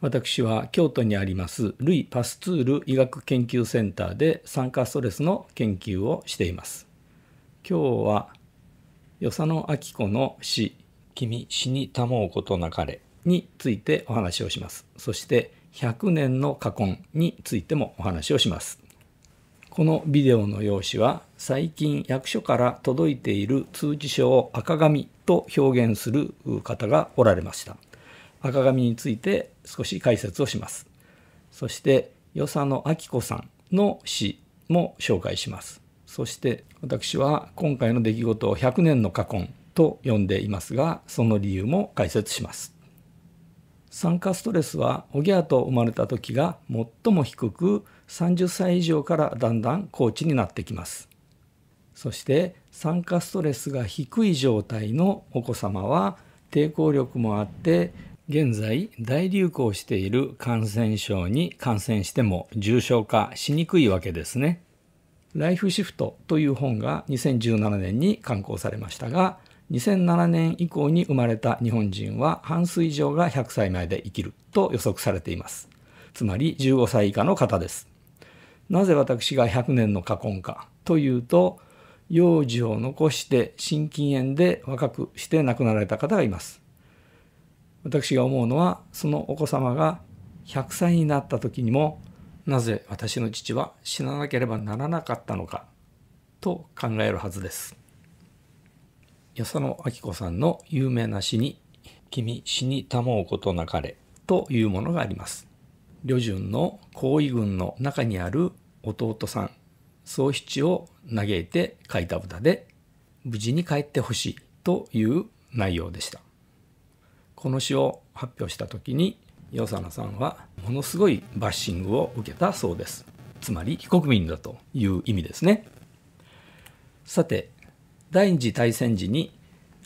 私は京都にありますルイ・パスツール医学研究センターで酸化ストレスの研究をしています。今日は与謝野明子の詩「君死にたもうことなかれ」についてお話をします。そして100年の過婚についてもお話をします。このビデオの用紙は最近役所から届いている通知書を赤紙と表現する方がおられました。赤紙について少し解説をします。そして、与謝野明子さんの詩も紹介します。そして私は今回の出来事を100年の過婚と呼んでいますが、その理由も解説します。酸化ストレスは、おぎゃーと生まれた時が最も低く、30歳以上からだんだん高知になってきます。そして、酸化ストレスが低い状態のお子様は、抵抗力もあって現在大流行している感染症に感染しても重症化しにくいわけですね。ライフシフトという本が2017年に刊行されましたが、2007年以降に生まれた日本人は半数以上が100歳前で生きると予測されています。つまり15歳以下の方です。なぜ私が100年の過婚かというと、幼児を残して心筋炎で若くして亡くなられた方がいます。私が思うのはそのお子様が100歳になった時にもなぜ私の父は死ななければならなかったのかと考えるはずです。与謝野明子さんの有名な詩に「君死にたもうことなかれ」というものがあります。旅順の皇位軍の中にある弟さん宗七を嘆いて書いた歌で無事に帰ってほしいという内容でした。この詩を発表した時に与謝野さんはものすごいバッシングを受けたそうですつまり非国民だという意味ですねさて第二次大戦時に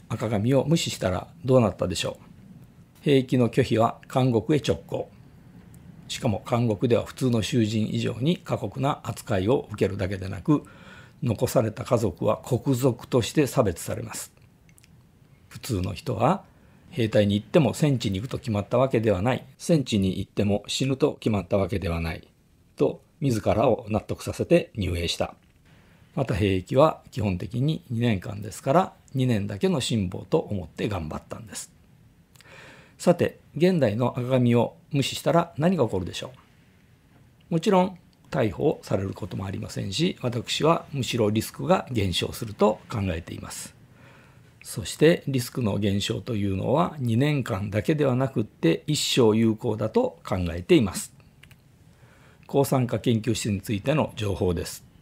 赤紙を無視したらどうなったでしょう兵役の拒否は監獄へ直行しかも監獄では普通の囚人以上に過酷な扱いを受けるだけでなく残された家族は国賊として差別されます普通の人は兵隊に行っても戦地に行くと決まったわけではない。戦地に行っても死ぬと決まったわけではない。と、自らを納得させて入営した。また兵役は基本的に2年間ですから2年だけの辛抱と思って頑張ったんです。さて、現代の赤紙を無視したら何が起こるでしょうもちろん逮捕されることもありませんし、私はむしろリスクが減少すると考えています。そしてリスクの減少というのは2年間だけではなくって一生有効だと考えています。抗酸化研究室についての情報です。